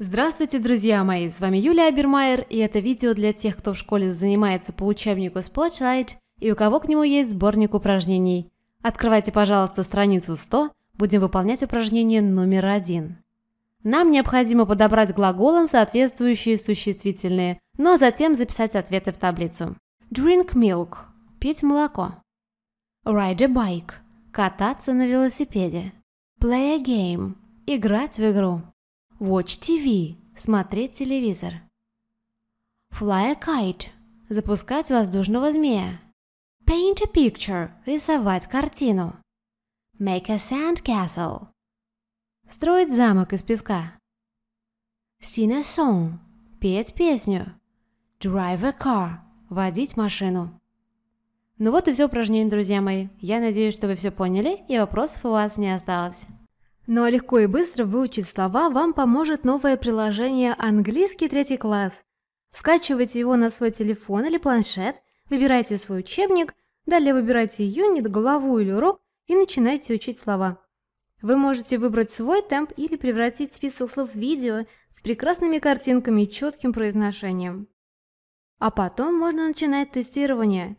Здравствуйте, друзья мои! С вами Юлия Абермайер, и это видео для тех, кто в школе занимается по учебнику Spotlight и у кого к нему есть сборник упражнений. Открывайте, пожалуйста, страницу 100, будем выполнять упражнение номер один. Нам необходимо подобрать глаголом соответствующие существительные, но затем записать ответы в таблицу. Drink milk – пить молоко. Ride a bike – кататься на велосипеде. Play a game – играть в игру. Watch TV – смотреть телевизор. Fly a kite – запускать воздушного змея. Paint a picture – рисовать картину. Make a sandcastle – строить замок из песка. Sing a song – петь песню. Drive a car – водить машину. Ну вот и все упражнение, друзья мои. Я надеюсь, что вы все поняли и вопросов у вас не осталось. Ну а легко и быстро выучить слова вам поможет новое приложение «Английский третий класс». Скачивайте его на свой телефон или планшет, выбирайте свой учебник, далее выбирайте юнит, главу или урок и начинайте учить слова. Вы можете выбрать свой темп или превратить список слов в видео с прекрасными картинками и четким произношением. А потом можно начинать тестирование.